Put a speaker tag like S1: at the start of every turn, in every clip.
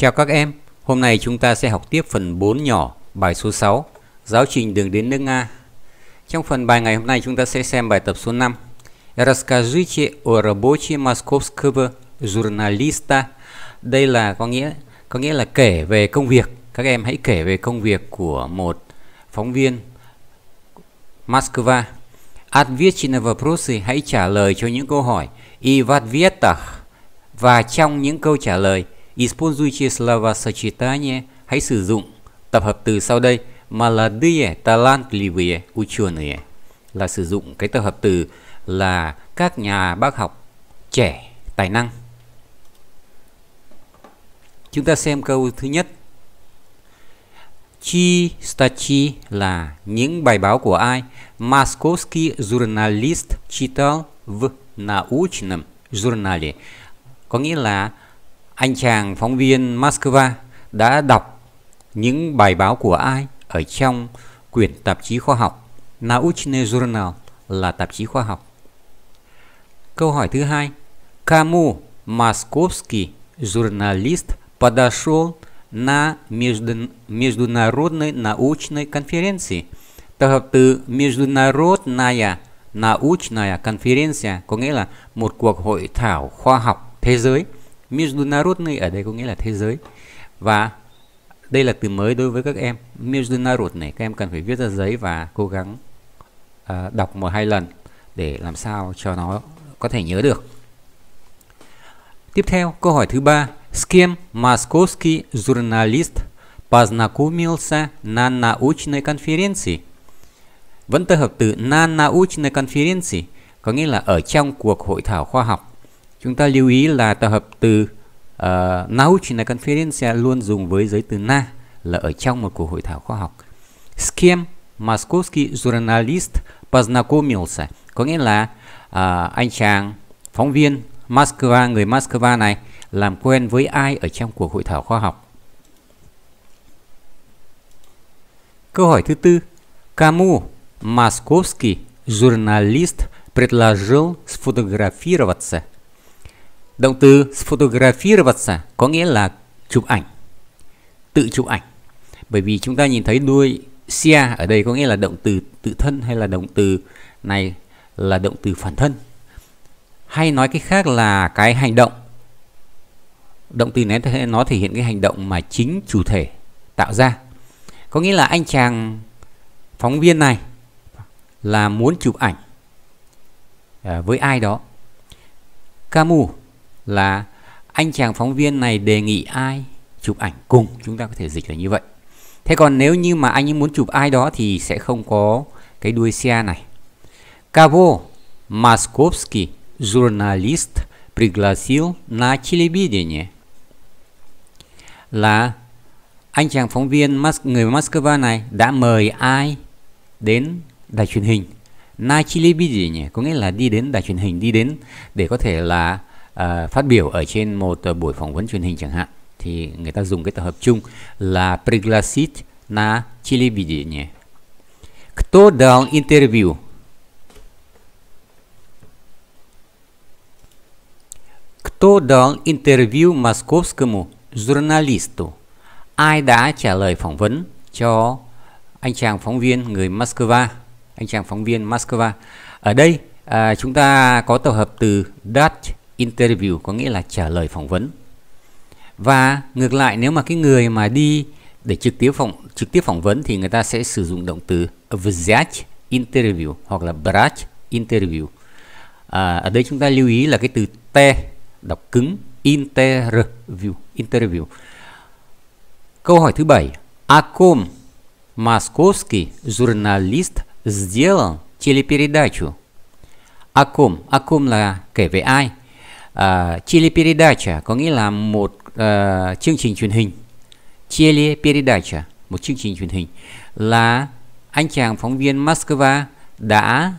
S1: Chào các em, hôm nay chúng ta sẽ học tiếp phần 4 nhỏ, bài số 6, giáo trình đường đến nước Nga. Trong phần bài ngày hôm nay chúng ta sẽ xem bài tập số 5. Расскажите о работе московского журналиста. Đây là có nghĩa có nghĩa là kể về công việc. Các em hãy kể về công việc của một phóng viên Moscow. Ответьте на вопросы, hãy trả lời cho những câu hỏi. И в ответах và trong những câu trả lời Используйте слова-сочетания, hãy sử dụng tập hợp từ sau đây молодые талантливые ученые là sử dụng cái tập hợp từ là các nhà bác học trẻ tài năng. Chúng ta xem câu thứ nhất. Chi stachi là những bài báo của ai? Moskovsky журналист читал в научном журнале. Có nghĩa là anh chàng phóng viên Moscow đã đọc những bài báo của ai ở trong quyển tạp chí khoa học Nauchne Journal là tạp chí khoa học. Câu hỏi thứ hai, Кому московский журналист подошел на международной научной конференции? tức hợp từ Международная научная конференция có nghĩa là một cuộc hội thảo khoa học thế giới – международный ở à, đây có nghĩa là thế giới và đây là từ mới đối với các em международный các em cần phải viết ra giấy và cố gắng uh, đọc một hai lần để làm sao cho nó có thể nhớ được tiếp theo câu hỏi thứ ba с кем московский журналист познакомился на научной конференции vẫn tập hợp từ на научной конференции có nghĩa là ở trong cuộc hội thảo khoa học Chúng ta lưu ý là tập hợp từ uh, Nauch na конференция luôn dùng với giới từ na là ở trong một cuộc hội thảo khoa học. Skem московский журналист познакомился có nghĩa là uh, anh chàng phóng viên Moscow người Moscow này làm quen với ai ở trong cuộc hội thảo khoa học. Câu hỏi thứ tư. Кому московский журналист предложил сфотографироваться? Động từ photographiироваться có nghĩa là chụp ảnh, tự chụp ảnh. Bởi vì chúng ta nhìn thấy đuôi sia ở đây có nghĩa là động từ tự thân hay là động từ này là động từ phản thân. Hay nói cái khác là cái hành động. Động từ này nó thể hiện cái hành động mà chính chủ thể tạo ra. Có nghĩa là anh chàng phóng viên này là muốn chụp ảnh à, với ai đó Camus là anh chàng phóng viên này đề nghị ai chụp ảnh cùng chúng ta có thể dịch là như vậy thế còn nếu như mà anh ấy muốn chụp ai đó thì sẽ không có cái đuôi xe này Кого московский журналист пригласил на телевидение? Là anh chàng phóng viên người Moscow này đã mời ai đến đài truyền hình? На телевидение có nghĩa là đi đến đài truyền hình, đi đến để có thể là À, phát biểu ở trên một ờ, buổi phỏng vấn truyền hình chẳng hạn thì người ta dùng cái tập hợp chung là пригласить на телевидение. Кто дал интервью? Кто дал интервью московскому журналисту? Ai đã trả lời phỏng vấn cho anh chàng phóng viên người Moscow? Anh chàng phóng viên Moscow. Ở đây à, chúng ta có tổ hợp từ dutch interview có nghĩa là trả lời phỏng vấn và ngược lại nếu mà cái người mà đi để trực tiếp phỏng trực tiếp phỏng vấn thì người ta sẽ sử dụng động từ взять interview hoặc là brach interview à, ở đây chúng ta lưu ý là cái từ t đọc cứng interview interview câu hỏi thứ bảy о ком московский журналист сделал телепередачу о ком о ком là kể về ai uh, à, телепередача có nghĩa là một uh, chương trình truyền hình телепередача một chương trình truyền hình là anh chàng phóng viên Moscow đã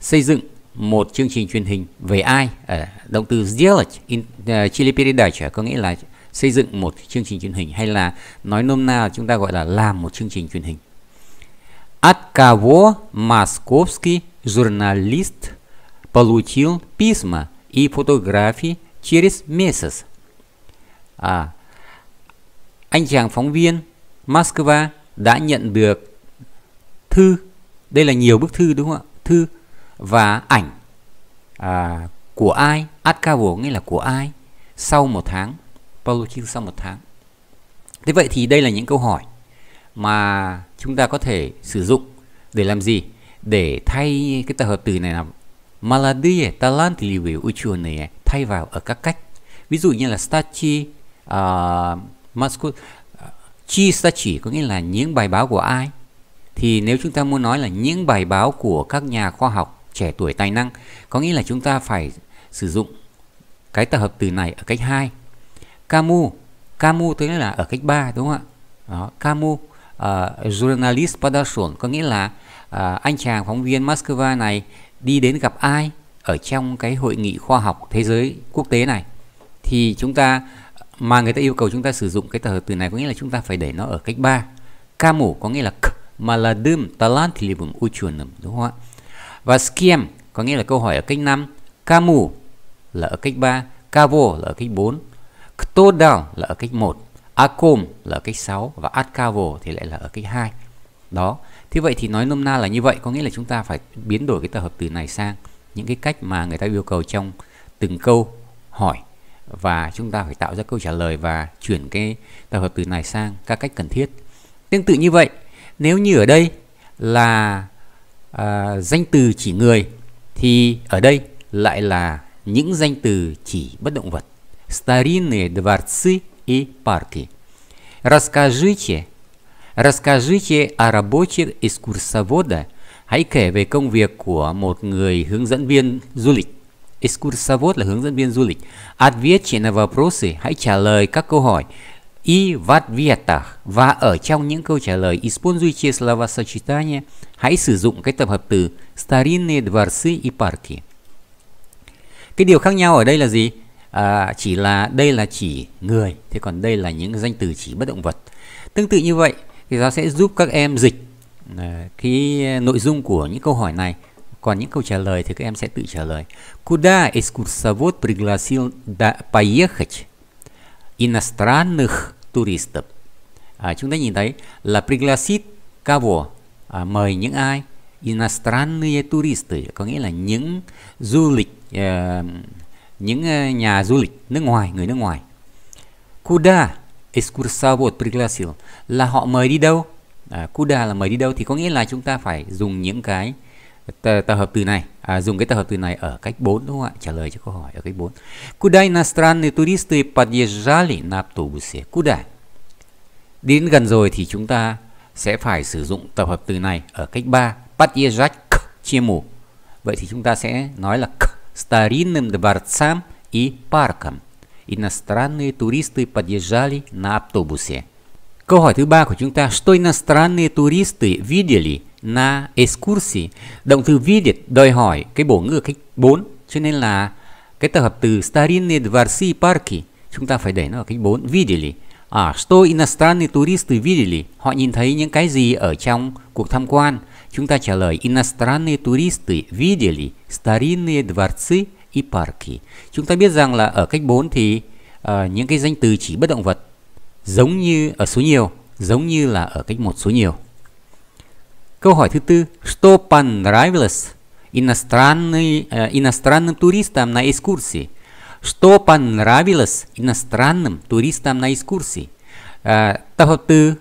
S1: xây dựng một chương trình truyền hình về ai ở à, động từ сделать in uh, телепередача có nghĩa là xây dựng một chương trình truyền hình hay là nói nôm na chúng ta gọi là làm một chương trình truyền hình. От кого московский журналист получил письма? и фотографии через месяц. À, anh chàng phóng viên Moscow đã nhận được thư, đây là nhiều bức thư đúng không ạ? Thư và ảnh à, của ai? Atkavu nghĩa là của ai? Sau một tháng, Pavlochin sau một tháng. Thế vậy thì đây là những câu hỏi mà chúng ta có thể sử dụng để làm gì? Để thay cái tập hợp từ này là молодые талантливые ученые thay vào ở các cách ví dụ như là stachi uh, à, mascu, à, stachi có nghĩa là những bài báo của ai thì nếu chúng ta muốn nói là những bài báo của các nhà khoa học trẻ tuổi tài năng có nghĩa là chúng ta phải sử dụng cái tập hợp từ này ở cách 2 Camus Camus tức là ở cách 3 đúng không ạ Đó, Camus uh, journalist Padashon có nghĩa là uh, anh chàng phóng viên Moscow này đi đến gặp ai ở trong cái hội nghị khoa học thế giới quốc tế này thì chúng ta mà người ta yêu cầu chúng ta sử dụng cái tờ từ này có nghĩa là chúng ta phải để nó ở cách ba kamu có nghĩa là k mà là dum talantilibum uchunum đúng không ạ và skiem có nghĩa là câu hỏi ở cách 5 kamu là ở cách 3 kavo là ở cách 4 ktodal là ở cách 1 akom là ở cách 6 và atkavo thì lại là ở cách 2 đó thế vậy thì nói nôm na là như vậy có nghĩa là chúng ta phải biến đổi cái tập hợp từ này sang những cái cách mà người ta yêu cầu trong từng câu hỏi và chúng ta phải tạo ra câu trả lời và chuyển cái tập hợp từ này sang các cách cần thiết tương tự như vậy nếu như ở đây là à, danh từ chỉ người thì ở đây lại là những danh từ chỉ bất động vật. Старинные дворцы и парки. Расскажите Расскажите о работе экскурсовода. Hãy kể về công việc của một người hướng dẫn viên du lịch. Экскурсовод là hướng dẫn viên du lịch. Ответьте на вопросы. Hãy trả lời các câu hỏi. И в ответах. Và ở trong những câu trả lời, используйте словосочетание. Hãy sử dụng cái tập hợp từ старинные дворцы и парки. Cái điều khác nhau ở đây là gì? À, chỉ là đây là chỉ người, thế còn đây là những danh từ chỉ bất động vật. Tương tự như vậy, thì nó sẽ giúp các em dịch cái ờ, nội dung của những câu hỏi này còn những câu trả lời thì các em sẽ tự trả lời Куда экскурсовод пригласил поехать иностранных туристов? À, chúng ta nhìn thấy là пригласит кого? À, mời những ai? Иностранные туристы có nghĩa là những du lịch ờ, những ờ, nhà du lịch nước ngoài, người nước ngoài. Куда Excursavot Priglasil là họ mời đi đâu? À, Kuda là mời đi đâu thì có nghĩa là chúng ta phải dùng những cái tập hợp từ này à, dùng cái tập hợp từ này ở cách 4 đúng không ạ? Trả lời cho câu hỏi ở cách 4. Куда иностранные туристы подъезжали на автобусе? Куда? Đến gần rồi thì chúng ta sẽ phải sử dụng tập hợp từ này ở cách 3 подъезжать chia mù. Vậy thì chúng ta sẽ nói là к старинным дворцам и паркам. Иностранные туристы подъезжали на автобусе. Câu hỏi thứ ba của chúng ta, что иностранные туристы видели на экскурсии? Động từ видеть đòi hỏi cái bổ ngữ cách 4, cho nên là cái tập hợp từ старинные дворцы парки chúng ta phải để nó ở cách 4, видели. À, что иностранные туристы видели? Họ nhìn thấy những cái gì ở trong cuộc tham quan? Chúng ta trả lời иностранные туристы видели старинные дворцы и парки. Chúng ta biết rằng là ở cách 4 thì Ờ, những cái danh từ chỉ bất động vật giống như ở số nhiều giống như là ở cách một số nhiều câu hỏi thứ tư что понравилось иностранным иностранным туристам на экскурсии что понравилось иностранным туристам на экскурсии uh, tập hợp từ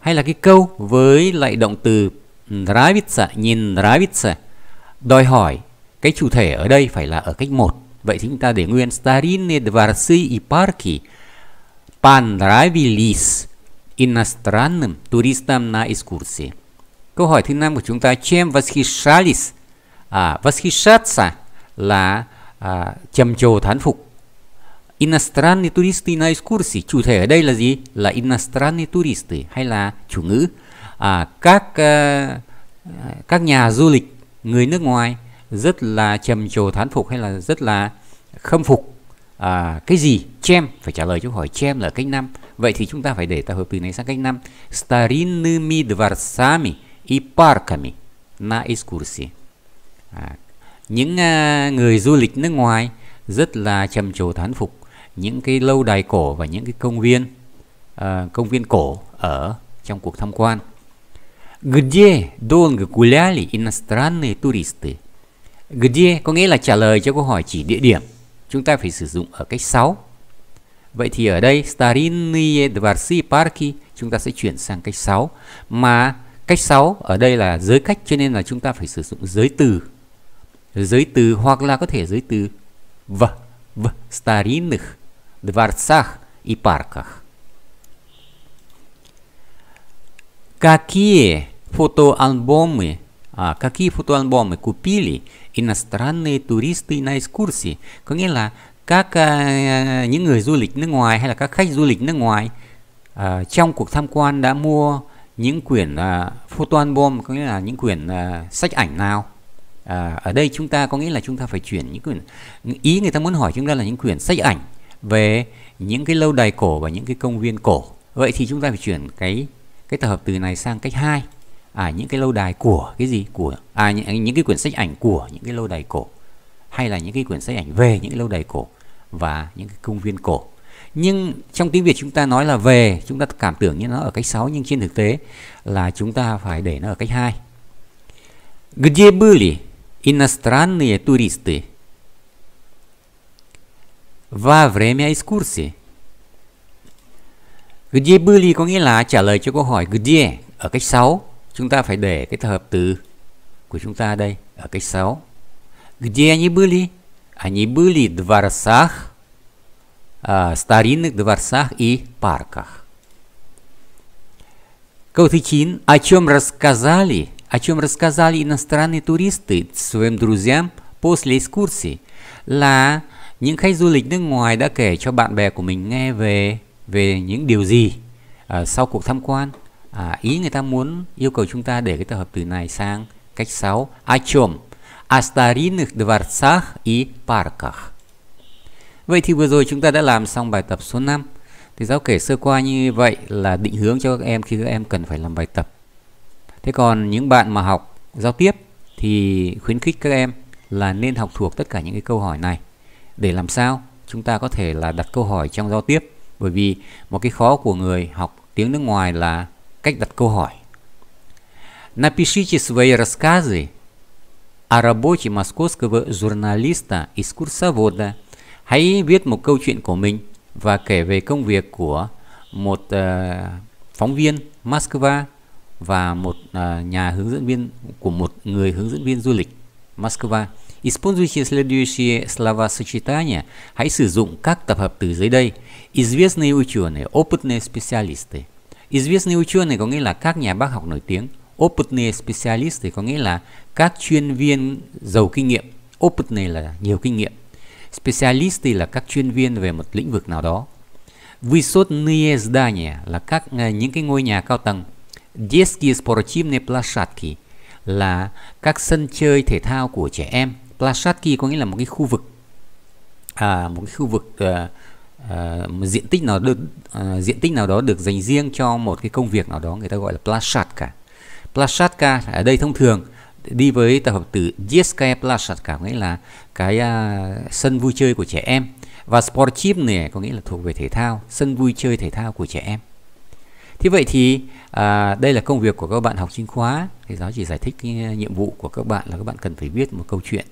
S1: hay là cái câu với lại động từ нравится nhìn нравится đòi hỏi cái chủ thể ở đây phải là ở cách một Vậy thì chúng ta để nguyên starine dvorцы и парки понравились иностранным туристам на экскурсии. Câu hỏi thứ năm của chúng ta чем восхищались? À, восхищаться là à, trầm trồ thán phục. Иностранные туристы на экскурсии. Chủ thể ở đây là gì? Là иностранные туристы hay là chủ ngữ. À, các à, các nhà du lịch người nước ngoài rất là trầm trồ thán phục hay là rất là khâm phục à, cái gì chem phải trả lời câu hỏi chem là cách năm vậy thì chúng ta phải để tạo hợp từ này sang cách năm starinnymi dvarsami i parkami na excursi à, những à, người du lịch nước ngoài rất là trầm trồ thán phục những cái lâu đài cổ và những cái công viên à, công viên cổ ở trong cuộc tham quan Где долго гуляли иностранные туристы? Gdje có nghĩa là trả lời cho câu hỏi chỉ địa điểm. Chúng ta phải sử dụng ở cách 6. Vậy thì ở đây Starinye Dvarsi Parki chúng ta sẽ chuyển sang cách 6. Mà cách 6 ở đây là giới cách cho nên là chúng ta phải sử dụng giới từ. Giới từ hoặc là có thể giới từ v v starinnych dvarsach и парках. Какие фотоальбомы à, какие фотоальбомы купили иностранные туристы на экскурсии có nghĩa là các uh, những người du lịch nước ngoài hay là các khách du lịch nước ngoài uh, trong cuộc tham quan đã mua những quyển uh, photoalbum có nghĩa là những quyển uh, sách ảnh nào uh, ở đây chúng ta có nghĩa là chúng ta phải chuyển những quyển ý người ta muốn hỏi chúng ta là những quyển sách ảnh về những cái lâu đài cổ và những cái công viên cổ vậy thì chúng ta phải chuyển cái cái tập hợp từ này sang cách hai à, những cái lâu đài của cái gì của à, những, những cái quyển sách ảnh của những cái lâu đài cổ hay là những cái quyển sách ảnh về những cái lâu đài cổ và những cái công viên cổ nhưng trong tiếng Việt chúng ta nói là về chúng ta cảm tưởng như nó ở cách 6 nhưng trên thực tế là chúng ta phải để nó ở cách 2 Где были иностранные туристы во время экскурсии? Где были có nghĩa là trả lời cho câu hỏi где ở cách 6 chúng ta phải để cái hợp từ của chúng ta đây ở cách 6. Где они были? Они были в дворцах, старинных дворцах и парках. Câu thứ 9. О чем рассказали? О чем рассказали иностранные туристы своим друзьям после экскурсии? Là những khách du lịch nước ngoài đã kể cho bạn bè của mình nghe về về những điều gì uh, sau cuộc tham quan à, ý người ta muốn yêu cầu chúng ta để cái tập hợp từ này sang cách 6 о чем о старинных дворцах и парках Vậy thì vừa rồi chúng ta đã làm xong bài tập số 5 Thì giáo kể sơ qua như vậy là định hướng cho các em khi các em cần phải làm bài tập Thế còn những bạn mà học giao tiếp thì khuyến khích các em là nên học thuộc tất cả những cái câu hỏi này để làm sao chúng ta có thể là đặt câu hỏi trong giao tiếp bởi vì một cái khó của người học tiếng nước ngoài là cách đặt câu hỏi. Напишите свои рассказы о работе московского журналиста из курсовода. Hãy viết một câu chuyện của mình và kể về công việc của một uh, phóng viên Moscow và một uh, nhà hướng dẫn viên của một người hướng dẫn viên du lịch Moscow. Используйте следующие слова сочетания. Hãy sử dụng các tập hợp từ dưới đây. Известные ученые, опытные специалисты – Известные ученые có nghĩa là các nhà bác học nổi tiếng. Opportunity specialist thì có nghĩa là các chuyên viên giàu kinh nghiệm. Opportunity là nhiều kinh nghiệm. Specialist thì là các chuyên viên về một lĩnh vực nào đó. Высотные здания là các à, những cái ngôi nhà cao tầng. Детские спортивные площадки là các sân chơi thể thao của trẻ em. Площадки có nghĩa là một cái khu vực à, một cái khu vực uh, uh, ờ, một diện tích nào được uh, diện tích nào đó được dành riêng cho một cái công việc nào đó người ta gọi là plashatka plashatka ở đây thông thường đi với tập hợp từ Dieskaya Plashatka nghĩa là cái uh, sân vui chơi của trẻ em và sportiv này có nghĩa là thuộc về thể thao sân vui chơi thể thao của trẻ em thế vậy thì à, đây là công việc của các bạn học chính khóa thì giáo chỉ giải thích cái ờ, nhiệm vụ của các bạn là các bạn cần phải viết một câu chuyện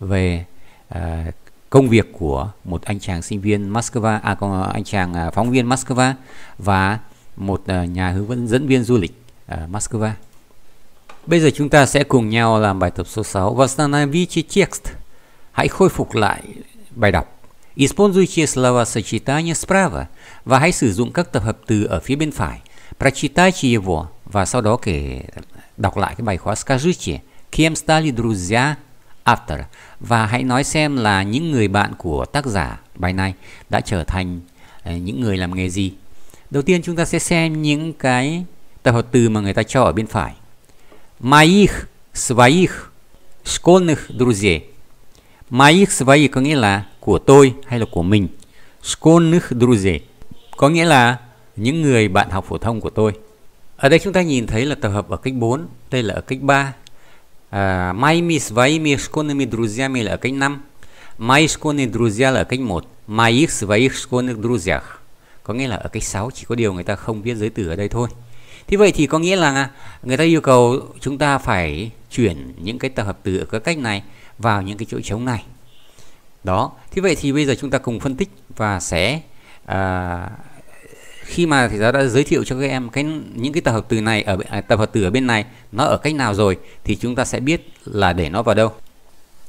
S1: về à, công việc của một anh chàng sinh viên Moscow à anh chàng à, phóng viên Moscow và một à, nhà hướng dẫn viên du lịch ở à, Moscow. Bây giờ chúng ta sẽ cùng nhau làm bài tập số 6 Восстановите текст. Hãy khôi phục lại bài đọc. Используйте слова сочетания справа và hãy sử dụng các tập hợp từ ở phía bên phải. Прочитайте его và sau đó kể đọc lại cái bài khóa Скажите, кем стали друзья After và hãy nói xem là những người bạn của tác giả bài này đã trở thành ờ, những người làm nghề gì. Đầu tiên chúng ta sẽ xem những cái tập hợp từ mà người ta cho ở bên phải. Моих, своих, школьных друзей. Моих, своих có nghĩa là của tôi hay là của mình. Школьных друзей có nghĩa là những người bạn học phổ thông của tôi. Ở đây chúng ta nhìn thấy là tập hợp ở cách 4, đây là ở cách 3 à, my mis với mi школьными друзьями là cách 5 my школьные друзья là cách 1 my x школьных друзьях có nghĩa là ở cách 6 chỉ có điều người ta không biết giới từ ở đây thôi Thế vậy thì có nghĩa là người ta yêu cầu chúng ta phải chuyển những cái tập hợp từ ở các cách này vào những cái chỗ trống này. Đó. Thế vậy thì bây giờ chúng ta cùng phân tích và sẽ à, khi mà thầy giáo đã giới thiệu cho các em cái những cái tập hợp từ này ở à, tập hợp từ ở bên này nó ở cách nào rồi thì chúng ta sẽ biết là để nó vào đâu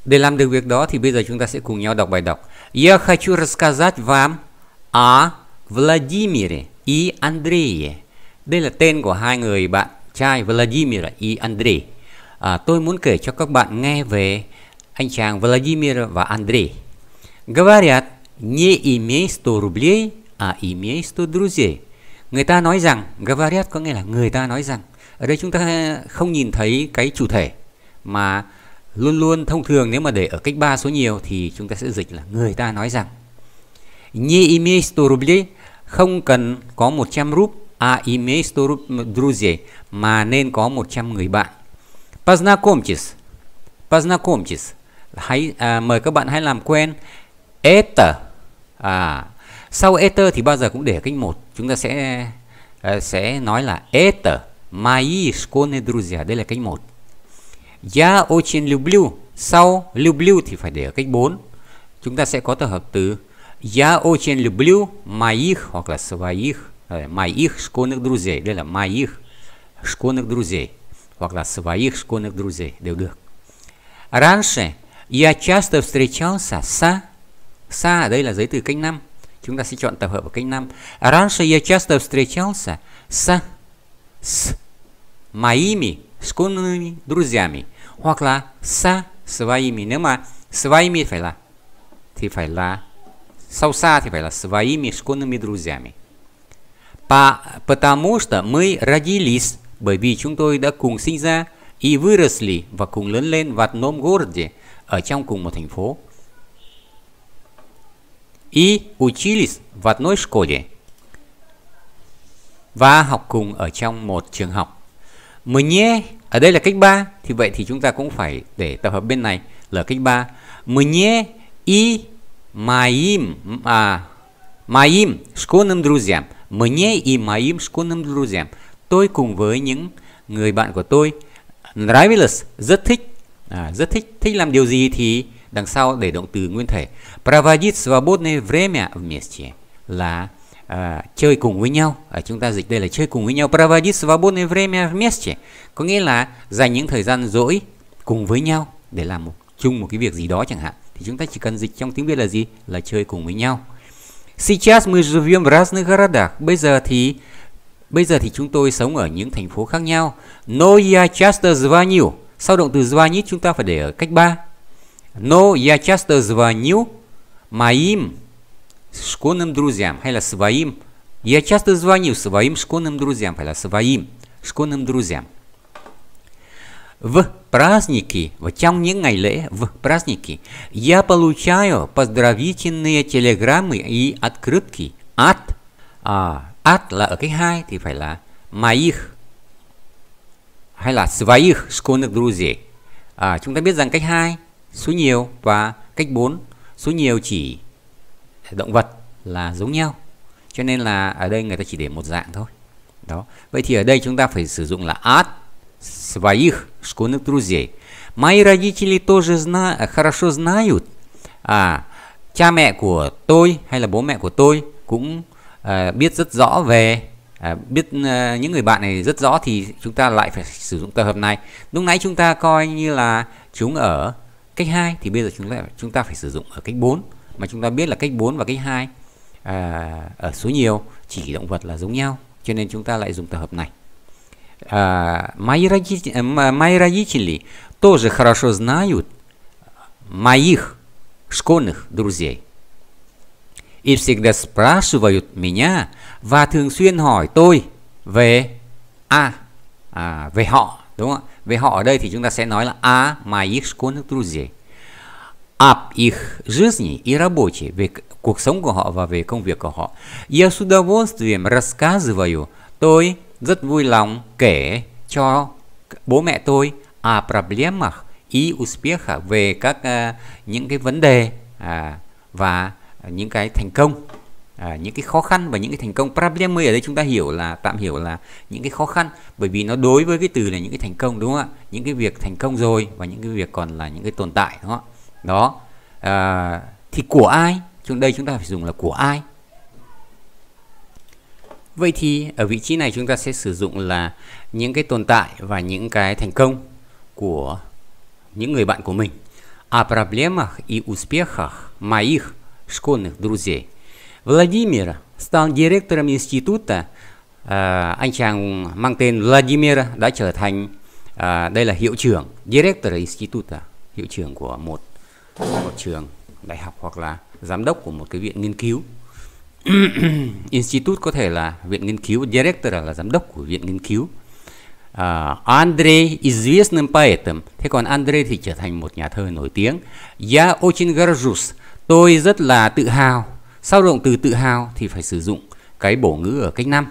S1: để làm được việc đó thì bây giờ chúng ta sẽ cùng nhau đọc bài đọc Я хочу рассказать вам о Владимире и Андрее đây là tên của hai người bạn trai Владимир и Андрей à, tôi muốn kể cho các bạn nghe về anh chàng Владимир và Андрей говорят не имей 100 рублей а имеисту друзей. Người ta nói rằng, говорят có nghĩa là người ta nói rằng. Ở đây chúng ta không nhìn thấy cái chủ thể mà luôn luôn thông thường nếu mà để ở cách ba số nhiều thì chúng ta sẽ dịch là người ta nói rằng. Не имей 100 рублей, không cần có 100 rúp, а имей 100 друзей, mà nên có 100 người bạn. Познакомьтесь, познакомьтесь, hãy à, mời các bạn hãy làm quen. Это, à, sau ether thì bao giờ cũng để kênh một chúng ta sẽ sẽ nói là ether мои школьные друзья đây là kênh một я очень люблю sau люблю thì phải để ở kênh 4 chúng ta sẽ có tập hợp từ я очень люблю моих hoặc là своих моих школьных друзей đây là моих школьных друзей hoặc là своих школьных друзей đều được раньше я часто встречался с sa đây là giấy từ kênh 5 Chúng ta sẽ chọn tập hợp ở cách 5. Раньше я часто встречался с, с моими школьными друзьями. Hoặc là с своими. Nếu mà своими phải là thì phải là sau xa thì phải là своими школьными друзьями. По, потому что мы родились, bởi vì chúng tôi đã cùng sinh ra, и выросли và cùng lớn lên в одном городе, ở trong cùng một thành phố. и учились в одной школе và học cùng ở trong một trường học. Мне ở đây là cách 3 thì vậy thì chúng ta cũng phải để tập hợp bên này là cách 3. Мне и моим à моим школьным друзьям. Мне и моим школьным друзьям. Tôi cùng với những người bạn của tôi. Нравилось rất thích. À, rất thích. Thích làm điều gì thì Đằng sau để động từ nguyên thể. Проводить свободное время вместе là à, chơi cùng với nhau. ở à, chúng ta dịch đây là chơi cùng với nhau. Проводить свободное время вместе có nghĩa là dành những thời gian rỗi cùng với nhau để làm một, chung một cái việc gì đó chẳng hạn. Thì chúng ta chỉ cần dịch trong tiếng Việt là gì? Là chơi cùng với nhau. Сейчас мы живем в разных городах. Bây giờ thì Bây giờ thì chúng tôi sống ở những thành phố khác nhau. Но я часто звоню. Sau động từ звонить chúng ta phải để ở cách 3 Но я часто звоню моим школьным друзьям, или своим. Я часто звоню своим школьным друзьям, или своим школьным друзьям. В праздники, в trong những в праздники, я получаю поздравительные телеграммы и открытки от, а, от là ở cái hai моих, hay своих школьных друзей. À, chúng ta biết rằng cách hai số nhiều và cách 4 số nhiều chỉ động vật là giống nhau cho nên là ở đây người ta chỉ để một dạng thôi đó vậy thì ở đây chúng ta phải sử dụng là at своих школьных друзей мои родители тоже зна хорошо знают à cha mẹ của tôi hay là bố mẹ của tôi cũng uh, biết rất rõ về À, biết uh, những người bạn này rất rõ thì chúng ta lại phải sử dụng tập hợp này lúc nãy chúng ta coi như là chúng ở cách 2 thì bây giờ chúng ta chúng ta phải sử dụng ở cách 4 mà chúng ta biết là cách 4 và cách 2 à, ở số nhiều chỉ động vật là giống nhau cho nên chúng ta lại dùng tập hợp này Мои à, родители à, тоже хорошо знают моих школьных друзей. И всегда спрашивают меня và thường xuyên hỏi tôi về à, à về họ đúng không ạ? Về họ ở đây thì chúng ta sẽ nói là a моих школьных друзей. Об их жизни и работе, về cuộc sống của họ và về công việc của họ. Я с удовольствием рассказываю. Tôi rất vui lòng kể cho bố mẹ tôi о проблемах и успехах về các uh, những cái vấn đề uh, và những cái thành công à, những cái khó khăn và những cái thành công problemy ở đây chúng ta hiểu là tạm hiểu là những cái khó khăn bởi vì nó đối với cái từ là những cái thành công đúng không ạ những cái việc thành công rồi và những cái việc còn là những cái tồn tại đúng không ạ đó à, thì của ai chúng đây chúng ta phải dùng là của ai vậy thì ở vị trí này chúng ta sẽ sử dụng là những cái tồn tại và những cái thành công của những người bạn của mình о проблемах и успехах моих школьных друзей Владимир стал директором института. À, anh chàng mang tên Vladimir đã trở thành э, đây là hiệu trưởng, director instituta, hiệu trưởng của một một trường đại học hoặc là giám đốc của một cái viện nghiên cứu. Institute có thể là viện nghiên cứu, director là giám đốc của viện nghiên cứu. Uh, Andrei известным поэтом. Thế còn Andrei thì trở thành một nhà thơ nổi tiếng. Я очень горжусь. Tôi rất là tự hào sau động từ tự hào thì phải sử dụng cái bổ ngữ ở cách 5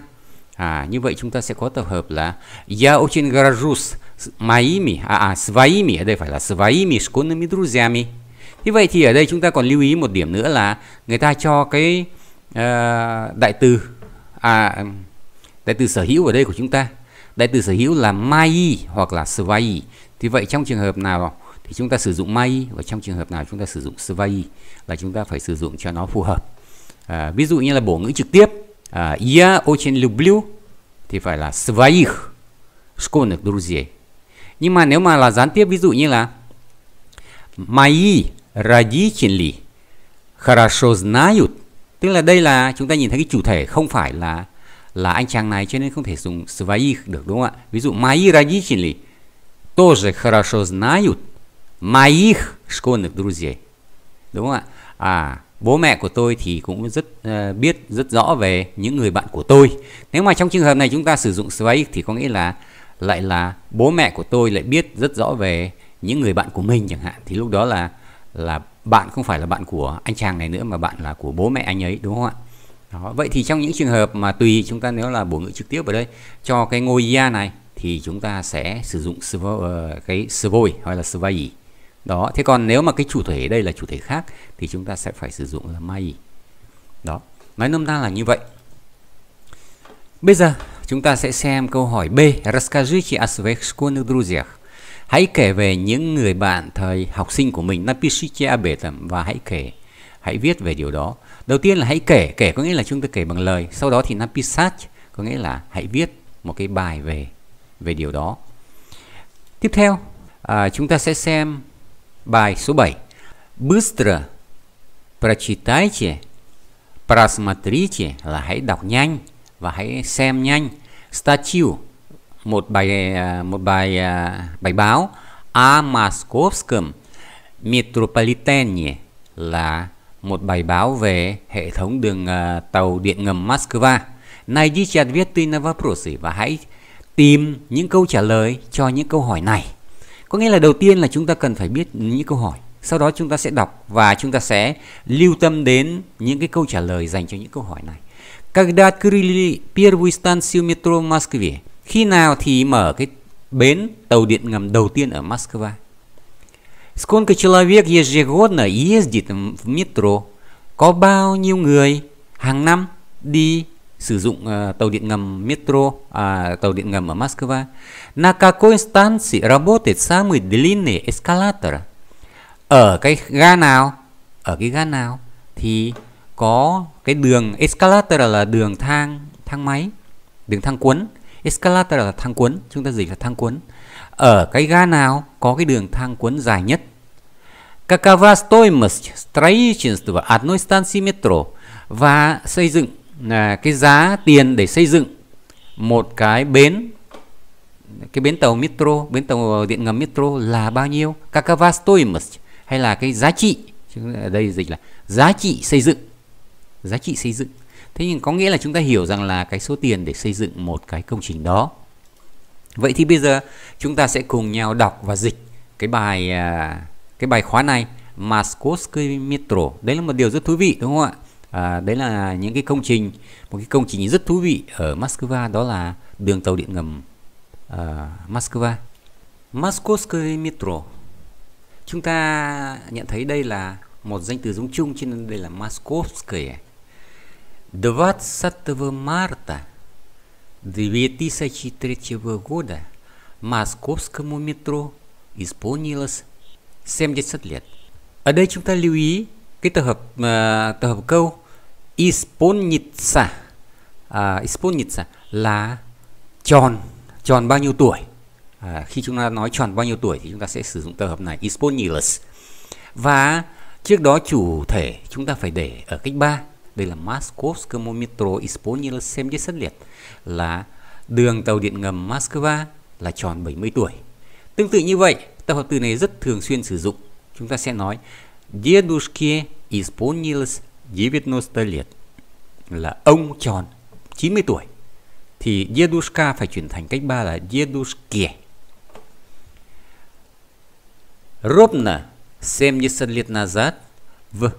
S1: à, như vậy chúng ta sẽ có tập hợp là я очень горжусь моими à, à своими ở đây phải là своими школьными друзьями như vậy thì ở đây chúng ta còn lưu ý một điểm nữa là người ta cho cái uh, đại từ à đại từ sở hữu ở đây của chúng ta đại từ sở hữu là mai hoặc là svai thì vậy trong trường hợp nào thì chúng ta sử dụng mai và trong trường hợp nào chúng ta sử dụng svai là chúng ta phải sử dụng cho nó phù hợp à, ví dụ như là bổ ngữ trực tiếp à, я очень люблю thì phải là своих школьных друзей nhưng mà nếu mà là gián tiếp ví dụ như là мои родители хорошо знают tức là đây là chúng ta nhìn thấy cái chủ thể không phải là là anh chàng này cho nên không thể dùng своих được đúng không ạ ví dụ мои родители тоже хорошо знают моих школьных друзей đúng không ạ à bố mẹ của tôi thì cũng rất uh, biết rất rõ về những người bạn của tôi nếu mà trong trường hợp này chúng ta sử dụng sveik thì có nghĩa là lại là bố mẹ của tôi lại biết rất rõ về những người bạn của mình chẳng hạn thì lúc đó là là bạn không phải là bạn của anh chàng này nữa mà bạn là của bố mẹ anh ấy đúng không ạ đó. vậy thì trong những trường hợp mà tùy chúng ta nếu là bổ ngữ trực tiếp ở đây cho cái ngôi ia này thì chúng ta sẽ sử dụng ờ, cái svoi hoặc là svoi đó thế còn nếu mà cái chủ thể đây là chủ thể khác thì chúng ta sẽ phải sử dụng là may đó nói nôm na là như vậy bây giờ chúng ta sẽ xem câu hỏi B расскажите о своих школьных друзьях hãy kể về những người bạn thời học sinh của mình напишите об этом và hãy kể hãy viết về điều đó đầu tiên là hãy kể kể có nghĩa là chúng ta kể bằng lời sau đó thì napisat có nghĩa là hãy viết một cái bài về về điều đó tiếp theo à, chúng ta sẽ xem Bài số 7 Быстро Прочитайте Просмотрите là hãy đọc nhanh và hãy xem nhanh Статью một bài à, một bài à, bài báo о Московском метрополитене là một bài báo về hệ thống đường à, tàu điện ngầm Moscow. Này, đi Найдите ответы на вопросы và hãy tìm những câu trả lời cho những câu hỏi này có nghĩa là đầu tiên là chúng ta cần phải biết những câu hỏi sau đó chúng ta sẽ đọc và chúng ta sẽ lưu tâm đến những cái câu trả lời dành cho những câu hỏi này Когда открыли первую станцию метро в Москве? Khi nào thì mở cái bến tàu điện ngầm đầu tiên ở Moscow? Сколько человек ежегодно ездит в метро? Có bao nhiêu người hàng năm đi sử dụng ờ, tàu điện ngầm metro, à, tàu điện ngầm ở Moscow. На какой станции работает самый длинный эскалатор? Ở cái ga nào? Ở cái ga nào? Thì có cái đường escalator là đường thang thang máy, đường thang cuốn. Escalator là thang cuốn, chúng ta dịch là thang cuốn. Ở cái ga nào có cái đường thang cuốn dài nhất? Какова стоимость строительства одной станции метро? Và xây dựng là cái giá tiền để xây dựng một cái bến cái bến tàu metro bến tàu điện ngầm metro là bao nhiêu какова hay là cái giá trị ở đây dịch là giá trị xây dựng giá trị xây dựng thế nhưng có nghĩa là chúng ta hiểu rằng là cái số tiền để xây dựng một cái công trình đó vậy thì bây giờ chúng ta sẽ cùng nhau đọc và dịch cái bài à, cái bài khóa này Moscow metro đấy là một điều rất thú vị đúng không ạ à, đấy là những cái công trình một cái công trình rất thú vị ở Moscow đó là đường tàu điện ngầm à, Moscow Moskovsky Metro chúng ta nhận thấy đây là một danh từ giống chung nên đây là Moskovsky Двадцатого марта 2003 года Московскому метро исполнилось 70 лет. Ở đây chúng ta lưu ý cái tập hợp uh, tập hợp câu Ispolnitsa à, Ispolnitsa là tròn tròn bao nhiêu tuổi à, khi chúng ta nói tròn bao nhiêu tuổi thì chúng ta sẽ sử dụng tờ hợp này Ispolnilus và trước đó chủ thể chúng ta phải để ở cách 3 đây là Moskovsk Momitro Ispolnilus xem viết sân liệt là đường tàu điện ngầm Moscow là tròn 70 tuổi tương tự như vậy tập hợp từ này rất thường xuyên sử dụng chúng ta sẽ nói Дедушке исполнилось Jivetnosta liệt là ông tròn 90 tuổi thì Yedushka phải chuyển thành cách ba là Yedushkie. Ровно 70 лет назад в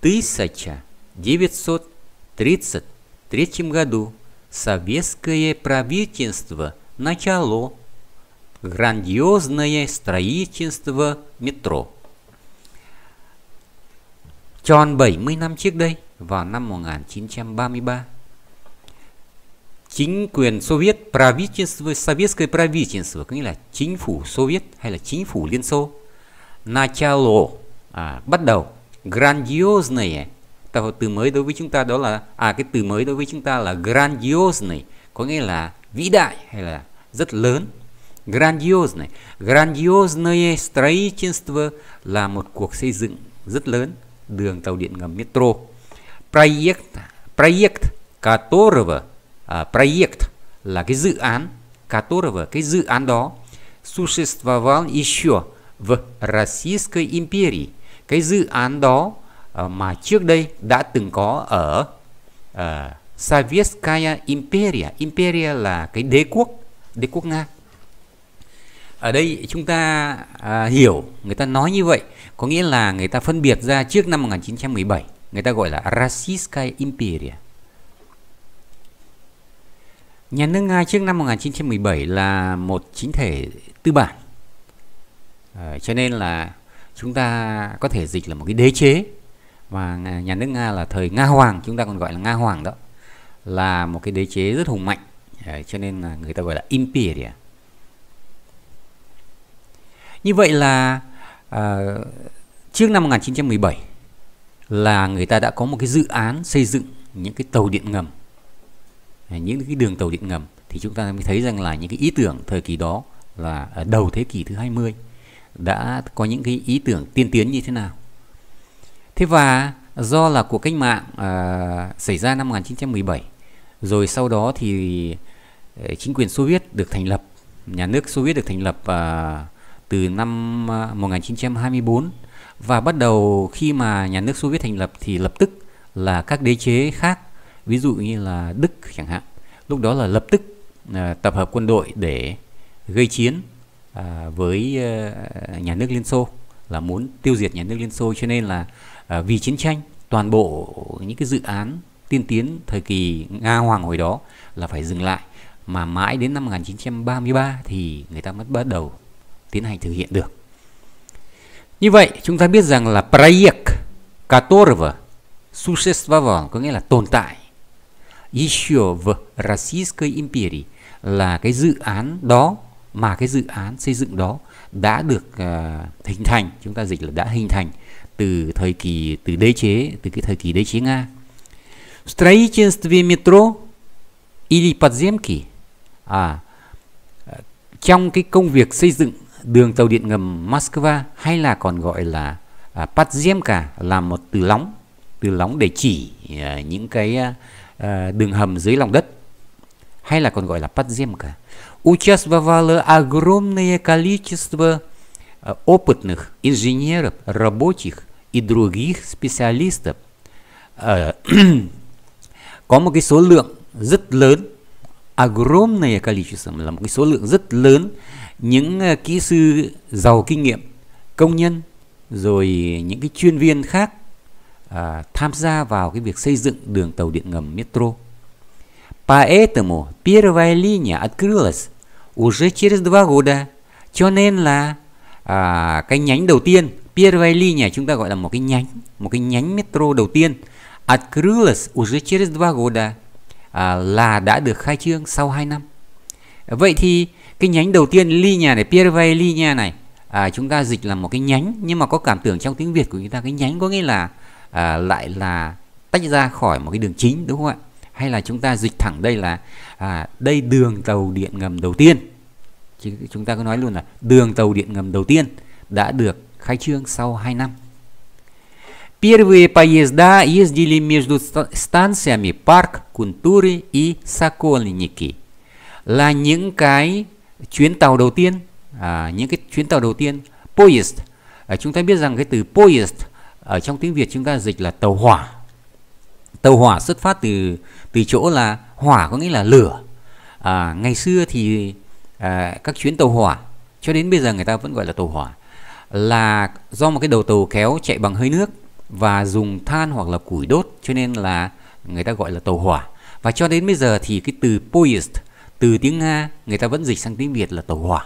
S1: 1933 году советское правительство начало грандиозное строительство метро – tròn 70 năm trước đây vào năm 1933. Chính quyền Soviet, правительство, советское правительство, có nghĩa là chính phủ Soviet hay là chính phủ Liên Xô, начало, à, bắt đầu, grandiosное, tạo từ mới đối với chúng ta đó là, à cái từ mới đối với chúng ta là grandiosное, có nghĩa là vĩ đại hay là rất lớn, Грандиозное. Грандиозное строительство là một cuộc xây dựng rất lớn đường тàu điện ngầm метро. Проект, проект которого, à, проект là cái dự án, которого, cái dự án đó, существовал еще в Российской империи. Cái dự án đó uh, mà trước đây đã từng có ở uh, Советская империя. Империя là cái đế quốc, đế quốc Nga ở đây chúng ta à, hiểu người ta nói như vậy có nghĩa là người ta phân biệt ra trước năm 1917 người ta gọi là Российская империя Nhà nước Nga trước năm 1917 là một chính thể tư bản à, cho nên là chúng ta có thể dịch là một cái đế chế và nhà nước Nga là thời Nga Hoàng chúng ta còn gọi là Nga Hoàng đó là một cái đế chế rất hùng mạnh à, cho nên là người ta gọi là Imperia như vậy là à, trước năm 1917 là người ta đã có một cái dự án xây dựng những cái tàu điện ngầm những cái đường tàu điện ngầm thì chúng ta mới thấy rằng là những cái ý tưởng thời kỳ đó là ở đầu thế kỷ thứ 20 đã có những cái ý tưởng tiên tiến như thế nào. Thế và do là cuộc cách mạng à, xảy ra năm 1917 rồi sau đó thì ờ, chính quyền Xô Viết được thành lập, nhà nước Xô Viết được thành lập à, từ năm 1924 à, và bắt đầu khi mà nhà nước Xô Viết thành lập thì lập tức là các đế chế khác ví dụ như là Đức chẳng hạn lúc đó là lập tức à, tập hợp quân đội để gây chiến à, với à, nhà nước Liên Xô là muốn tiêu diệt nhà nước Liên Xô cho nên là à, vì chiến tranh toàn bộ những cái dự án tiên tiến thời kỳ Nga Hoàng hồi đó là phải dừng lại mà mãi đến năm 1933 thì người ta mới bắt đầu tiến hành thực hiện được. Như vậy, chúng ta biết rằng là проект которого существовал, có nghĩa là tồn tại еще в Российской империи là cái dự án đó mà cái dự án xây dựng đó đã được uh, hình thành, chúng ta dịch là đã hình thành từ thời kỳ từ đế chế, từ cái thời kỳ đế chế Nga. В строительстве метро или подземки, à, trong cái công việc xây dựng đường tàu điện ngầm Moscow hay là còn gọi là à, Padziemka là một từ lóng từ lóng để chỉ à, những cái à, à đường hầm dưới lòng đất hay là còn gọi là Patziemka. участвовало огромное количество опытных инженеров, рабочих и других специалистов. Có một cái số lượng rất lớn, огромное количество là một cái số lượng rất lớn những ờ, kỹ sư giàu kinh nghiệm công nhân rồi những cái chuyên viên khác à, tham gia vào cái việc xây dựng đường tàu điện ngầm metro. Поэтому первая линия открылась уже через два года. Cho nên là à, cái nhánh đầu tiên, первая линия chúng ta gọi là một cái nhánh, một cái nhánh metro đầu tiên открылась уже через два года à, là đã được khai trương sau 2 năm. Vậy thì cái nhánh đầu tiên ly nhà này Pierre ly nhà này à, chúng ta dịch là một cái nhánh nhưng mà có cảm tưởng trong tiếng Việt của chúng ta cái nhánh có nghĩa là à, lại là tách ra khỏi một cái đường chính đúng không ạ hay là chúng ta dịch thẳng đây là à, đây đường tàu điện ngầm đầu tiên Chứ chúng ta có nói luôn là đường tàu điện ngầm đầu tiên đã được khai trương sau 2 năm Первые поезда ездили между станциями Парк Кунтуры и Сокольники là những cái chuyến tàu đầu tiên à, những cái chuyến tàu đầu tiên poised à, chúng ta biết rằng cái từ poised ở trong tiếng Việt chúng ta dịch là tàu hỏa tàu hỏa xuất phát từ từ chỗ là hỏa có nghĩa là lửa à, ngày xưa thì à, các chuyến tàu hỏa cho đến bây giờ người ta vẫn gọi là tàu hỏa là do một cái đầu tàu kéo chạy bằng hơi nước và dùng than hoặc là củi đốt cho nên là người ta gọi là tàu hỏa và cho đến bây giờ thì cái từ poised từ tiếng Nga người ta vẫn dịch sang tiếng Việt là tàu hỏa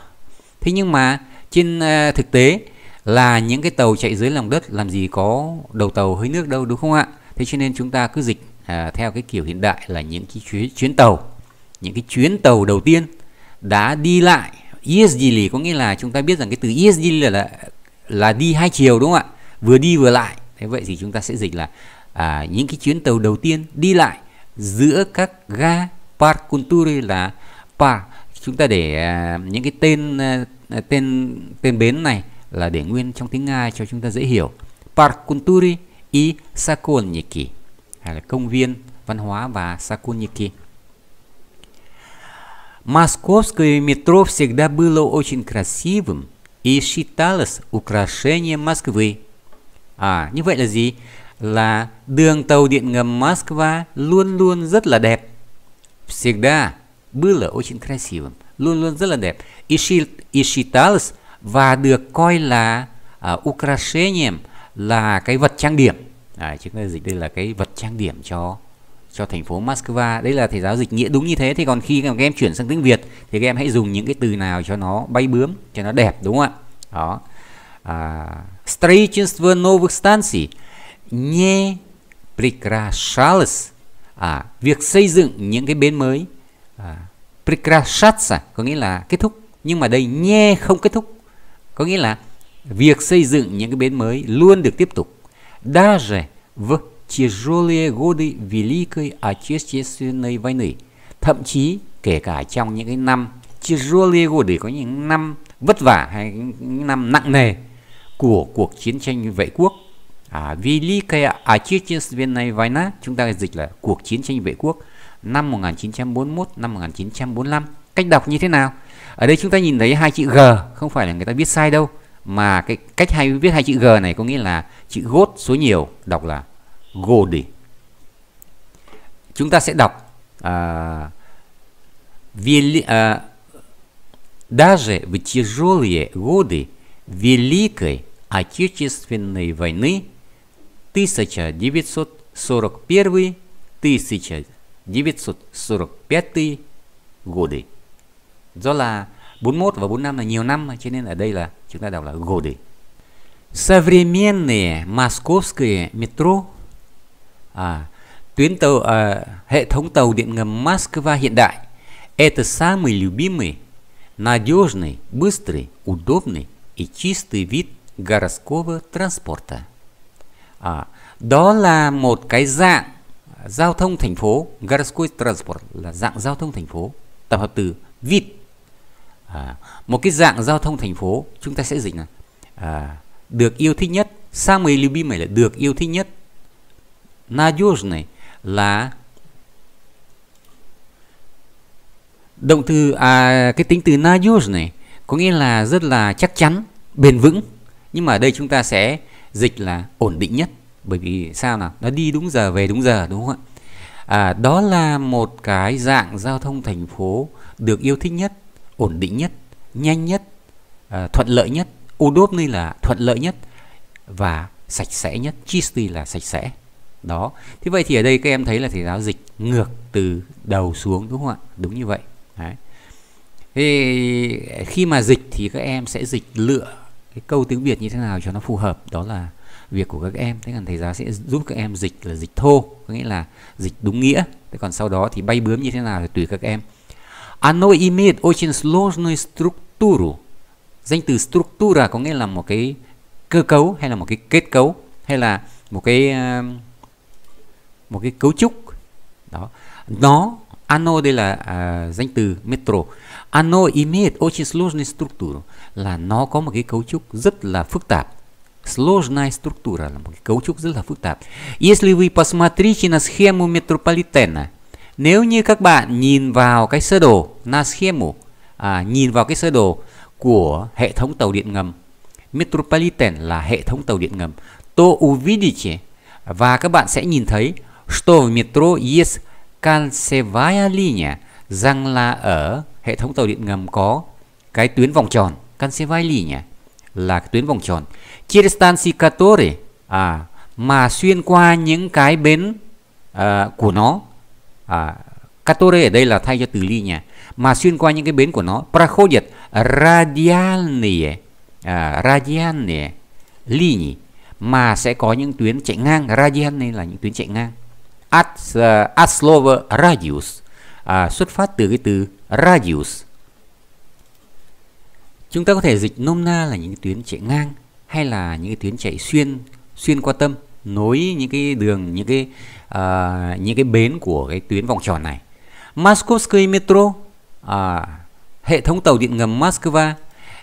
S1: thế nhưng mà trên à, thực tế là những cái tàu chạy dưới lòng đất làm gì có đầu tàu hơi nước đâu đúng không ạ thế cho nên chúng ta cứ dịch à, theo cái kiểu hiện đại là những cái chuyến, chuyến tàu những cái chuyến tàu đầu tiên đã đi lại ESG lì có nghĩa là chúng ta biết rằng cái từ ESG là, là là đi hai chiều đúng không ạ vừa đi vừa lại thế vậy thì chúng ta sẽ dịch là à, những cái chuyến tàu đầu tiên đi lại giữa các ga Parkunturi là par chúng ta để à, những cái tên à, à, tên tên bến này là để nguyên trong tiếng Nga cho chúng ta dễ hiểu. Parkunturi i Sakolniki hay là công viên văn hóa và Sakolniki. Московское метро всегда было очень красивым и считалось украшением Москвы. À, như vậy là gì? Là đường tàu điện ngầm Moscow luôn luôn rất là đẹp всегда было очень красивым, luôn luôn rất là đẹp. И, и считалось và được coi là à, украшением là cái vật trang điểm. À, chúng ta dịch đây là cái vật trang điểm cho cho thành phố Moscow. Đây là thầy giáo dịch nghĩa đúng như thế. Thì còn khi các em chuyển sang tiếng Việt thì các em hãy dùng những cái từ nào cho nó bay bướm, cho nó đẹp đúng không ạ? Đó. À, строительство новых станций не прекращалось à, việc xây dựng những cái bến mới à, prikrashatsa có nghĩa là kết thúc nhưng mà đây nhe không kết thúc có nghĩa là việc xây dựng những cái bến mới luôn được tiếp tục даже в тяжелые годы Великой Отечественной войны thậm chí kể cả trong những cái năm тяжелые годы có những năm vất vả hay những năm nặng nề của cuộc chiến tranh vệ quốc à, Великая Отечественная война chúng ta dịch là cuộc chiến tranh vệ quốc năm 1941 năm 1945 cách đọc như thế nào ở đây chúng ta nhìn thấy hai chữ G không phải là người ta viết sai đâu mà cái cách hay viết hai chữ G này có nghĩa là chữ gốt số nhiều đọc là Godi chúng ta sẽ đọc uh, вели, uh, даже в тяжелые годы Великой Отечественной войны 1941-1945 годы. Do là 41 và 45 là nhiều năm cho nên ở đây là chúng ta đọc là Gode. Современные московские метро à, tuyến tàu à, hệ thống tàu điện ngầm Moscow hiện đại это самый любимый, надежный, быстрый, удобный и чистый вид городского транспорта. à, đó là một cái dạng giao thông thành phố Garskoy Transport là dạng giao thông thành phố tập hợp từ VIT à, một cái dạng giao thông thành phố chúng ta sẽ dịch là à, được yêu thích nhất самый любимый là được yêu thích nhất надежный là động từ à, cái tính từ надежный có nghĩa là rất là chắc chắn bền vững nhưng mà ở đây chúng ta sẽ dịch là ổn định nhất bởi vì sao nào nó đi đúng giờ về đúng giờ đúng không ạ à, đó là một cái dạng giao thông thành phố được yêu thích nhất ổn định nhất nhanh nhất à, thuận lợi nhất Udobny là thuận lợi nhất và sạch sẽ nhất Chisty là sạch sẽ đó thế vậy thì ở đây các em thấy là thầy giáo dịch ngược từ đầu xuống đúng không ạ đúng như vậy Đấy. Thế khi mà dịch thì các em sẽ dịch lựa cái câu tiếng việt như thế nào cho nó phù hợp đó là việc của các em thế còn thầy giáo sẽ giúp các em dịch là dịch thô có nghĩa là dịch đúng nghĩa thế còn sau đó thì bay bướm như thế nào thì tùy các em Ano имеет очень сложную структуру. Danh từ structura có nghĩa là một cái cơ cấu hay là một cái kết cấu hay là một cái um, một cái cấu trúc. Đó. Nó ano đây là à, danh từ metro Оно имеет очень сложную структуру. Là nó có một cái cấu trúc rất là phức tạp, Сложная структура, là một cái cấu trúc rất là phức tạp. Если вы посмотрите на схему метрополитена, nếu như các bạn nhìn vào cái sơ đồ, на схему, à, nhìn vào cái sơ đồ của hệ thống tàu điện ngầm. Metropolitan là hệ thống tàu điện ngầm. То увидите và các bạn sẽ nhìn thấy что в метро есть кольцевая линия, rằng là ở hệ thống tàu điện ngầm có cái tuyến vòng tròn nhỉ là tuyến vòng tròn Chirestansikatore à mà xuyên qua những cái bến à, của nó à, Katore ở đây là thay cho từ ly nhỉ mà xuyên qua những cái bến của nó проходят radialnie à, ly nhỉ mà sẽ có những tuyến chạy ngang radian này là những tuyến chạy ngang at uh, à, at radius à, xuất phát từ cái từ radius chúng ta có thể dịch nôm na là những tuyến chạy ngang hay là những cái tuyến chạy xuyên xuyên qua tâm nối những cái đường những cái uh, những cái bến của cái tuyến vòng tròn này Moskovsky metro à, hệ thống tàu điện ngầm Moscow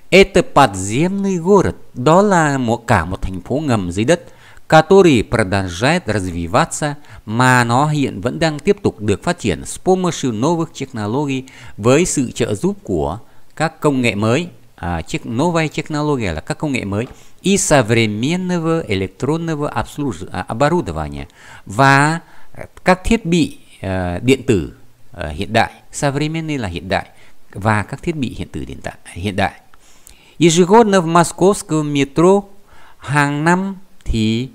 S1: Etapad Zemny đó là một cả một thành phố ngầm dưới đất который продолжает развиваться, mà nó hiện vẫn đang tiếp tục được phát triển с помощью новых технологий với sự trợ giúp của các công nghệ mới. À, тех, новая технология là các công nghệ mới и современного электронного оборудования và các thiết bị uh, điện tử uh, hiện đại современный là hiện đại và các thiết bị hiện tử hiện tại hiện đại ежегодно в московском метро hàng năm thì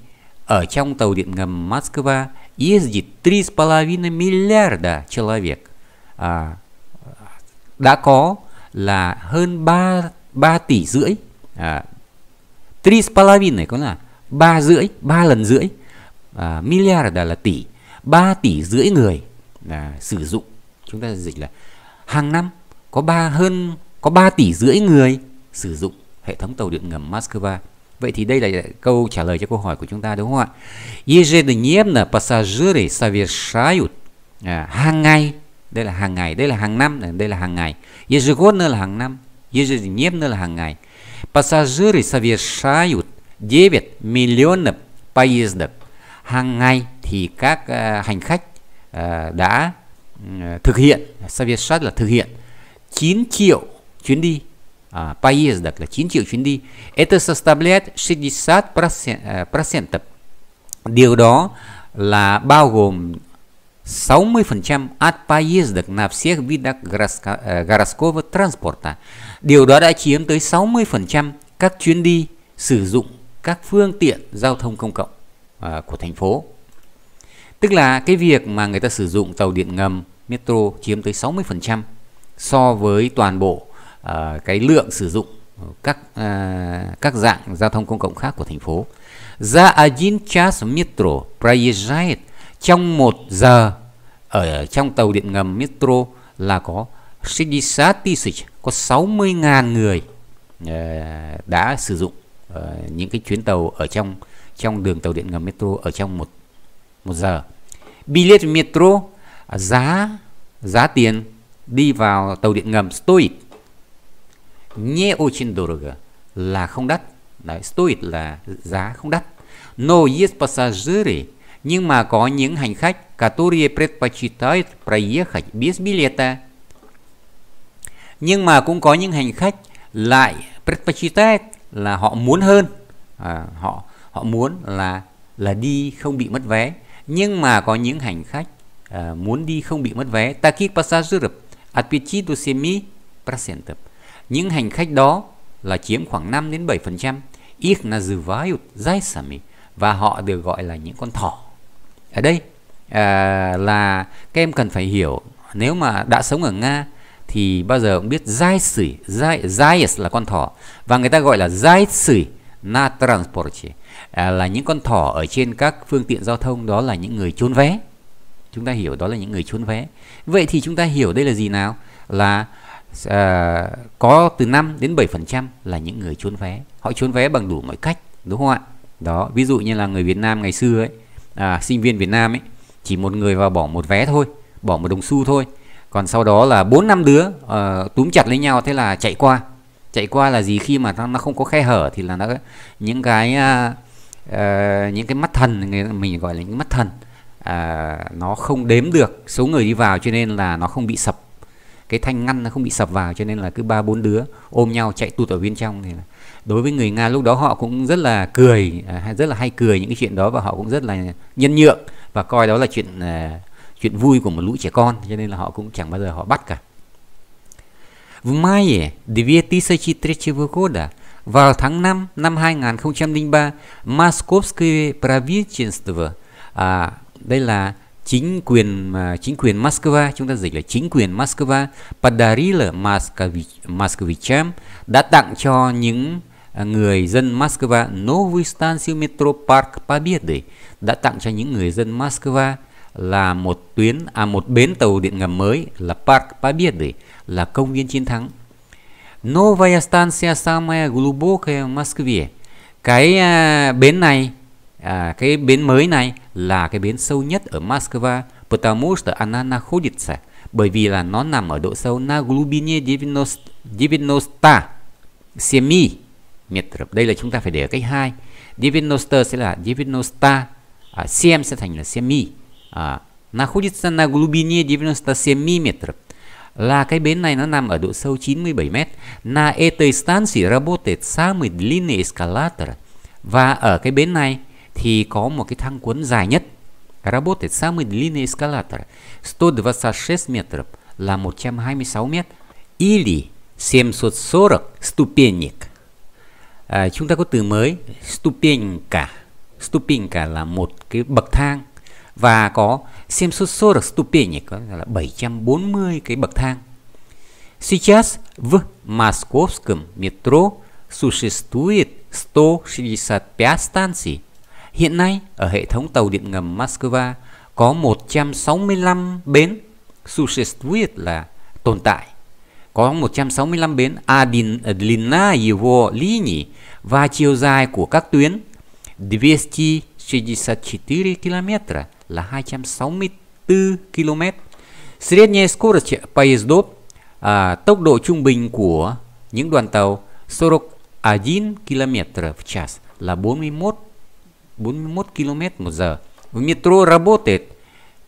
S1: ở trong tàu điện ngầm Moscow ездит 3,5 миллиарда человек. À, đã có là hơn 3, 3 tỷ rưỡi. À, 3,5 này có là 3 rưỡi, 3 lần rưỡi. À, milliarda là tỷ. 3 tỷ rưỡi người à, sử dụng. Chúng ta dịch là hàng năm có ba hơn có 3 tỷ rưỡi người sử dụng hệ thống tàu điện ngầm Moscow Vậy thì đây là câu trả lời cho câu hỏi của chúng ta đúng không ạ? Ежедневно пассажиры совершают à, hàng ngày đây là hàng ngày đây là hàng năm đây là hàng ngày ежегодно là hàng năm ежедневно là hàng ngày пассажиры совершают 9 миллионов поездок hàng ngày thì các à, hành khách à, đã thực hiện soviet là thực hiện 9 triệu chuyến đi а, поездок, 1 triệu chuyến đi. Это составляет 60%. Э, Điều đó là bao gồm 60% от поездок на всех видах э, городского транспорта. Điều đó đã chiếm tới 60% các chuyến đi sử dụng các phương tiện giao thông công cộng à, của thành phố. Tức là cái việc mà người ta sử dụng tàu điện ngầm, metro chiếm tới 60% so với toàn bộ Ờ, cái lượng sử dụng các ờ, các dạng giao thông công cộng khác của thành phố. За один час метро проезжает trong một giờ ở trong tàu điện ngầm metro là có 60 тысяч có 60.000 người ờ, đã sử dụng những cái chuyến tàu ở trong trong đường tàu điện ngầm metro ở trong một một giờ. Billet metro giá giá tiền đi vào tàu điện ngầm stoic не очень дорого là không đắt Đấy, стоит là giá không đắt но есть пассажиры nhưng mà có những hành khách которые предпочитают проехать без билета nhưng mà cũng có những hành khách lại предпочитает là họ muốn hơn à, họ họ muốn là là đi không bị mất vé nhưng mà có những hành khách à, muốn đi không bị mất vé таких пассажиров от 5 до 7 процентов những hành khách đó là chiếm khoảng 5 đến 7%, их называют зайцами và họ được gọi là những con thỏ. Ở đây à, là các em cần phải hiểu nếu mà đã sống ở Nga thì bao giờ cũng biết dai sỉ, dai, dai là con thỏ và người ta gọi là dai sỉ na transport à, là những con thỏ ở trên các phương tiện giao thông đó là những người trốn vé chúng ta hiểu đó là những người trốn vé vậy thì chúng ta hiểu đây là gì nào là à, có từ 5 đến 7% là những người trốn vé họ trốn vé bằng đủ mọi cách đúng không ạ đó ví dụ như là người Việt Nam ngày xưa ấy à, sinh viên Việt Nam ấy chỉ một người vào bỏ một vé thôi bỏ một đồng xu thôi còn sau đó là bốn năm đứa uh, túm chặt lấy nhau thế là chạy qua chạy qua là gì khi mà nó, nó không có khe hở thì là nó những cái uh, uh, những cái mắt thần mình gọi là những mắt thần uh, nó không đếm được số người đi vào cho nên là nó không bị sập cái thanh ngăn nó không bị sập vào cho nên là cứ ba bốn đứa ôm nhau chạy tụt ở bên trong thì đối với người nga lúc đó họ cũng rất là cười à, rất là hay cười những cái chuyện đó và họ cũng rất là nhân nhượng và coi đó là chuyện à, chuyện vui của một lũ trẻ con cho nên là họ cũng chẳng bao giờ họ bắt cả В мае 2003 года, vào tháng 5 năm 2003, Moscowское правительство, à, đây là chính quyền mà chính quyền Moscow chúng ta dịch là chính quyền Moscow Padaril Moscovicham đã tặng cho những à, người dân Moscow Новый станцию метро Парк Победы đã tặng cho những người dân Moscow là một tuyến à một bến tàu điện ngầm mới là Park Победы là công viên chiến thắng. Новая станция самая глубокая в Cái à, bến này а, à, cái bến mới này là cái bến sâu nhất ở Moscow, потому что она находится, bởi vì là nó nằm ở độ sâu на глубине 97 метров. Đây là chúng ta phải để ở cách 2. 90 sẽ là 90, à, cm sẽ thành là semi. À, находится на глубине 97 метров là cái bến này nó nằm ở độ sâu 97 mét. На этой станции работает самый длинный эскалатор. Và ở cái bến này thì có một cái thang cuốn dài nhất Работает самый длинный эскалатор 126 метров là 126 mét Или 740 ступенек à, Chúng ta có từ mới Ступенька Ступенька là một cái bậc thang Và có 740 ступенек là 740 cái bậc thang Сейчас в московском метро существует 165 станций Hiện nay ở hệ thống tàu điện ngầm Moscow có 165 bến Sushistvuit là tồn tại. Có 165 bến Adlinayevo Lini và chiều dài của các tuyến 264 km là 264 km. Средняя скорость поездов à, tốc độ trung bình của những đoàn tàu Sorok Adin km в час là 41 41 км một giờ. В метро работает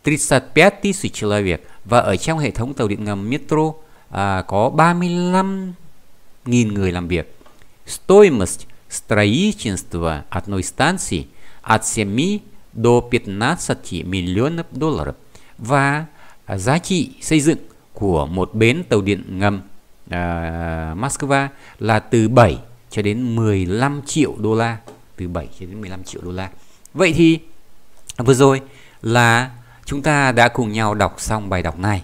S1: 35 тысяч человек. Và ở trong hệ thống tàu điện ngầm metro à, có 35 000 người làm việc. Стоимость строительства одной станции от 7 до 15 миллионов долларов. Và giá trị xây dựng của một bến tàu điện ngầm à, Moscow là từ 7 cho đến 15 triệu đô la từ 7 đến 15 triệu đô la. Vậy thì vừa rồi là chúng ta đã cùng nhau đọc xong bài đọc này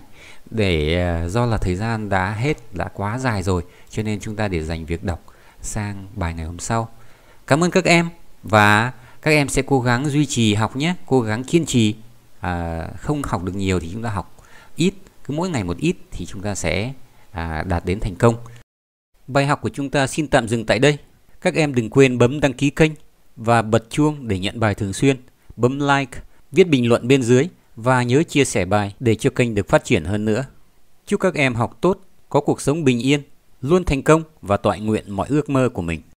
S1: để ờ, do là thời gian đã hết đã quá dài rồi cho nên chúng ta để dành việc đọc sang bài ngày hôm sau. Cảm ơn các em và các em sẽ cố gắng duy trì học nhé, cố gắng kiên trì. À, không học được nhiều thì chúng ta học ít, cứ mỗi ngày một ít thì chúng ta sẽ à, đạt đến thành công. Bài học của chúng ta xin tạm dừng tại đây. Các em đừng quên bấm đăng ký kênh và bật chuông để nhận bài thường xuyên, bấm like, viết bình luận bên dưới và nhớ chia sẻ bài để cho kênh được phát triển hơn nữa. Chúc các em học tốt, có cuộc sống bình yên, luôn thành công và tọa nguyện mọi ước mơ của mình.